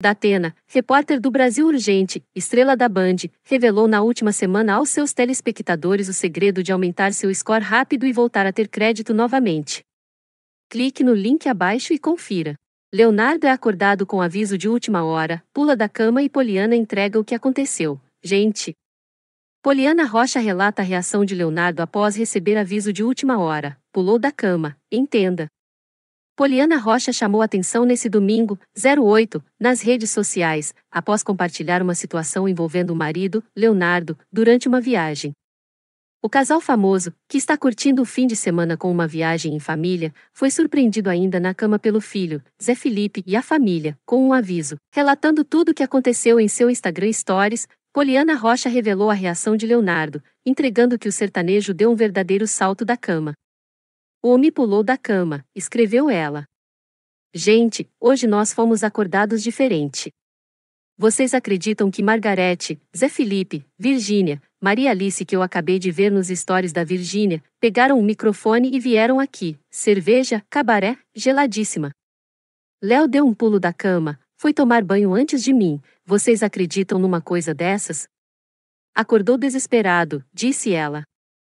da Atena, repórter do Brasil Urgente, estrela da Band, revelou na última semana aos seus telespectadores o segredo de aumentar seu score rápido e voltar a ter crédito novamente. Clique no link abaixo e confira. Leonardo é acordado com aviso de última hora, pula da cama e Poliana entrega o que aconteceu. Gente! Poliana Rocha relata a reação de Leonardo após receber aviso de última hora. Pulou da cama, entenda. Poliana Rocha chamou atenção nesse domingo, 08, nas redes sociais, após compartilhar uma situação envolvendo o marido, Leonardo, durante uma viagem. O casal famoso, que está curtindo o fim de semana com uma viagem em família, foi surpreendido ainda na cama pelo filho, Zé Felipe, e a família, com um aviso. Relatando tudo o que aconteceu em seu Instagram Stories, Poliana Rocha revelou a reação de Leonardo, entregando que o sertanejo deu um verdadeiro salto da cama. O homem pulou da cama, escreveu ela. Gente, hoje nós fomos acordados diferente. Vocês acreditam que Margarete, Zé Felipe, Virgínia, Maria Alice que eu acabei de ver nos stories da Virgínia, pegaram o um microfone e vieram aqui, cerveja, cabaré, geladíssima. Léo deu um pulo da cama, foi tomar banho antes de mim, vocês acreditam numa coisa dessas? Acordou desesperado, disse ela.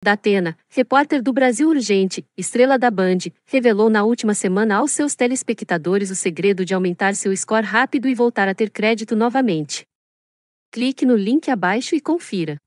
Datena, repórter do Brasil Urgente, estrela da Band, revelou na última semana aos seus telespectadores o segredo de aumentar seu score rápido e voltar a ter crédito novamente. Clique no link abaixo e confira.